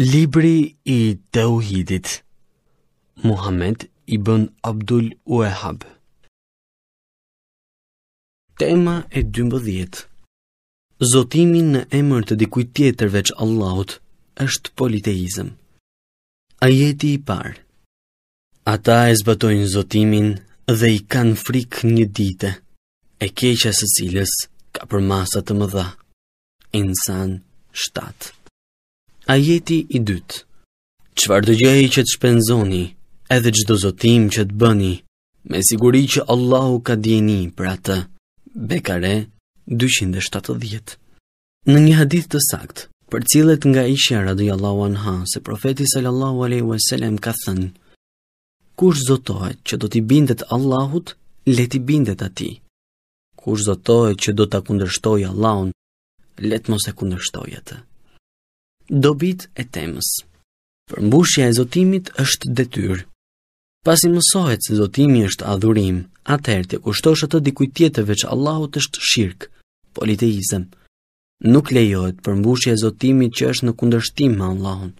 Libri i Tauhidit Muhammed ibn Abdul Wahhab Tema e 12 Zotimi në emër të dikujt tjetër veç Allahut është politeizëm. Ajeti i parë. Ata e zbatojnë zotimin dhe i kanë frikë një dite, e keqja së cilës ka përmasa të mëdha. Insan 7 Ajeti i dytë Qëfar të që të shpenzoni, edhe që zotim që të bëni, me siguri që Allahu ka djeni për atë, Bekare 270 Në një hadith të sakt, për cilët nga ishja radhi Allahu anha, se profeti sallallahu aleyhu e selem ka thënë, Kush zotohet që do t'i bindet Allahut, le t'i bindet ati. Kush zotohet që do t'a kundërshtoj Allahun, let mos e kundërshtoj atë. Dobit e temës Përmbushja e zotimit është detyr. Pasi mësohet se zotimi është adhurim, atëherë të kushtosh atë dikujt tjetër veç Allahut është shirk, politeizëm. Nuk lejohet përmbushja e zotimit që është në kundërshtim me Allahun.